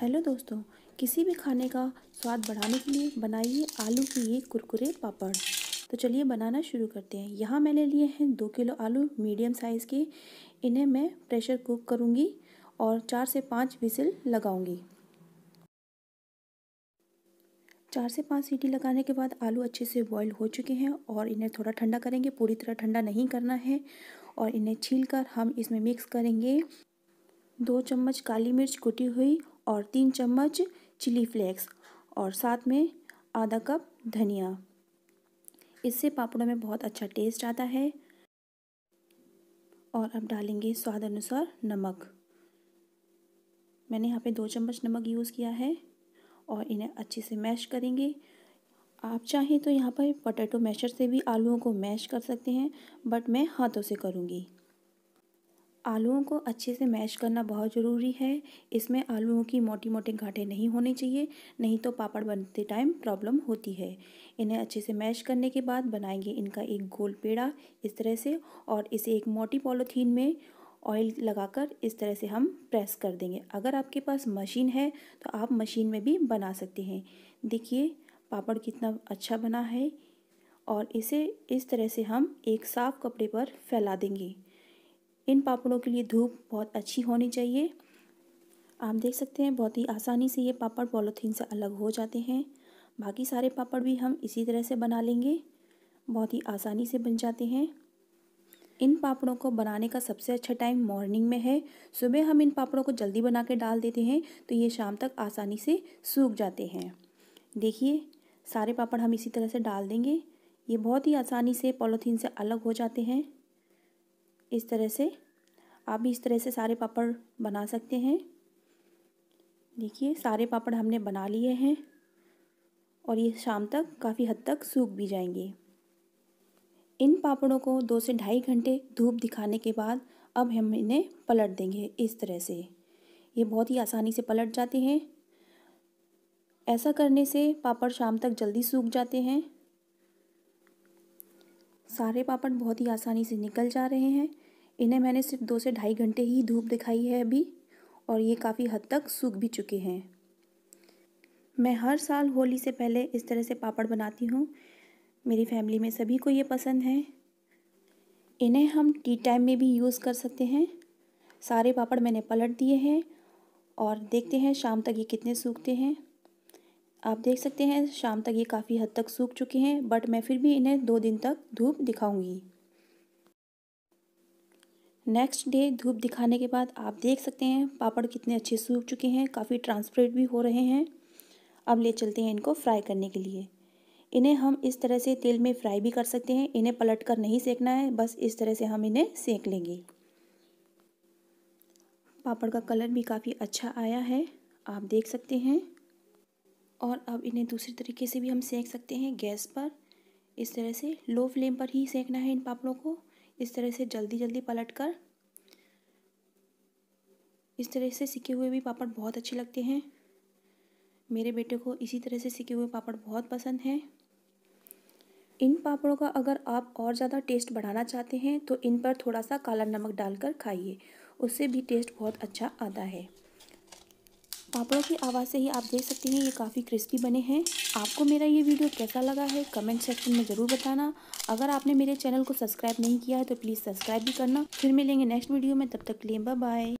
hello दोस्तों किसी भी खाने का स्वाद बढ़ाने के लिए बनाइए आलू की ये कुरकुरे पापड़ तो चलिए बनाना शुरू करते हैं यहाँ मैंने लिए हैं दो किलो आलू मीडियम साइज़ के इन्हें मैं प्रेशर कुक करूँगी और चार से पाँच विसिल लगाऊँगी चार से पाँच सीटी लगाने के बाद आलू अच्छे से बॉईल हो चुके हैं और इन्हें थोड़ा ठंडा करेंगे पूरी तरह ठंडा नहीं करना है और इन्हें छील कर हम इसमें मिक्स करेंगे दो चम्मच काली मिर्च कुटी हुई और तीन चम्मच चिली फ्लेक्स और साथ में आधा कप धनिया इससे पापड़ों में बहुत अच्छा टेस्ट आता है और अब डालेंगे स्वाद अनुसार नमक मैंने यहाँ पे दो चम्मच नमक यूज़ किया है और इन्हें अच्छे से मैश करेंगे आप चाहें तो यहाँ पर पोटैटो मैशर से भी आलूओं को मैश कर सकते हैं बट मैं हाथों से करूँगी आलूओं को अच्छे से मैश करना बहुत ज़रूरी है इसमें आलूओं की मोटी मोटे घाटे नहीं होने चाहिए नहीं तो पापड़ बनते टाइम प्रॉब्लम होती है इन्हें अच्छे से मैश करने के बाद बनाएंगे इनका एक गोल पेड़ा इस तरह से और इसे एक मोटी पॉलोथीन में ऑयल लगाकर इस तरह से हम प्रेस कर देंगे अगर आपके पास मशीन है तो आप मशीन में भी बना सकते हैं देखिए पापड़ कितना अच्छा बना है और इसे इस तरह से हम एक साफ़ कपड़े पर फैला देंगे इन पापड़ों के लिए धूप बहुत अच्छी होनी चाहिए आप देख सकते हैं बहुत ही आसानी से ये पापड़ पॉलोथीन से अलग हो जाते हैं बाकी सारे पापड़ भी हम इसी तरह से बना लेंगे बहुत ही आसानी से बन जाते हैं इन पापड़ों को बनाने का सबसे अच्छा टाइम मॉर्निंग में है सुबह हम इन पापड़ों को जल्दी बना के डाल देते हैं तो ये शाम तक आसानी से सूख जाते हैं देखिए सारे पापड़ हम इसी तरह से डाल देंगे ये बहुत ही आसानी से पॉलोथीन से अलग हो जाते हैं इस तरह से आप भी इस तरह से सारे पापड़ बना सकते हैं देखिए सारे पापड़ हमने बना लिए हैं और ये शाम तक काफ़ी हद तक सूख भी जाएंगे इन पापड़ों को दो से ढाई घंटे धूप दिखाने के बाद अब हम इन्हें पलट देंगे इस तरह से ये बहुत ही आसानी से पलट जाते हैं ऐसा करने से पापड़ शाम तक जल्दी सूख जाते हैं सारे पापड़ बहुत ही आसानी से निकल जा रहे हैं इन्हें मैंने सिर्फ दो से ढाई घंटे ही धूप दिखाई है अभी और ये काफ़ी हद तक सूख भी चुके हैं मैं हर साल होली से पहले इस तरह से पापड़ बनाती हूँ मेरी फैमिली में सभी को ये पसंद है इन्हें हम टी टाइम में भी यूज़ कर सकते हैं सारे पापड़ मैंने पलट दिए हैं और देखते हैं शाम तक ये कितने सूखते हैं आप देख सकते हैं शाम तक ये काफ़ी हद तक सूख चुके हैं बट मैं फिर भी इन्हें दो दिन तक धूप दिखाऊंगी नेक्स्ट डे धूप दिखाने के बाद आप देख सकते हैं पापड़ कितने अच्छे सूख चुके हैं काफ़ी ट्रांसपेरेंट भी हो रहे हैं अब ले चलते हैं इनको फ्राई करने के लिए इन्हें हम इस तरह से तेल में फ्राई भी कर सकते हैं इन्हें पलट कर नहीं सेकना है बस इस तरह से हम इन्हें सेक लेंगे पापड़ का कलर भी काफ़ी अच्छा आया है आप देख सकते हैं और अब इन्हें दूसरे तरीके से भी हम सेक सकते हैं गैस पर इस तरह से लो फ्लेम पर ही सेकना है इन पापड़ों को इस तरह से जल्दी जल्दी पलट कर इस तरह से सीखे हुए भी पापड़ बहुत अच्छे लगते हैं मेरे बेटे को इसी तरह से सीखे हुए पापड़ बहुत पसंद हैं इन पापड़ों का अगर आप और ज़्यादा टेस्ट बढ़ाना चाहते हैं तो इन पर थोड़ा सा काला नमक डालकर खाइए उससे भी टेस्ट बहुत अच्छा आता है पापड़ों की आवाज़ से ही आप देख सकते हैं ये काफ़ी क्रिस्पी बने हैं आपको मेरा ये वीडियो कैसा लगा है कमेंट सेक्शन में ज़रूर बताना अगर आपने मेरे चैनल को सब्सक्राइब नहीं किया है तो प्लीज़ सब्सक्राइब भी करना फिर मिलेंगे नेक्स्ट वीडियो में तब तक लिए बाय